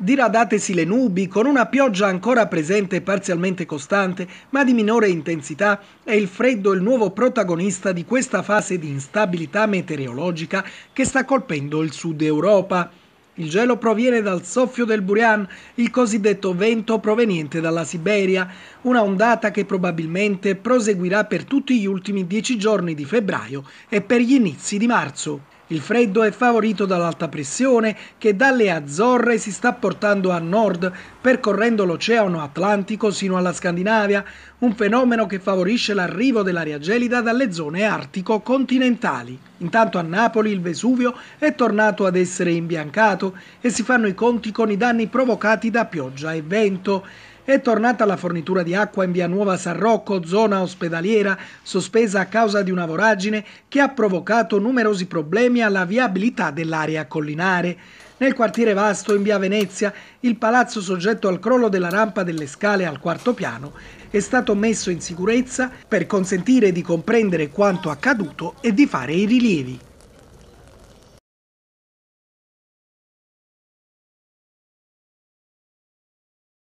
Diradatesi le nubi, con una pioggia ancora presente e parzialmente costante, ma di minore intensità, è il freddo il nuovo protagonista di questa fase di instabilità meteorologica che sta colpendo il sud Europa. Il gelo proviene dal soffio del Burian, il cosiddetto vento proveniente dalla Siberia, una ondata che probabilmente proseguirà per tutti gli ultimi dieci giorni di febbraio e per gli inizi di marzo. Il freddo è favorito dall'alta pressione che dalle Azzorre si sta portando a nord, percorrendo l'Oceano Atlantico sino alla Scandinavia, un fenomeno che favorisce l'arrivo dell'aria gelida dalle zone artico-continentali. Intanto a Napoli il Vesuvio è tornato ad essere imbiancato e si fanno i conti con i danni provocati da pioggia e vento. È tornata la fornitura di acqua in via Nuova San Rocco, zona ospedaliera, sospesa a causa di una voragine che ha provocato numerosi problemi alla viabilità dell'area collinare. Nel quartiere vasto, in via Venezia, il palazzo soggetto al crollo della rampa delle scale al quarto piano è stato messo in sicurezza per consentire di comprendere quanto accaduto e di fare i rilievi.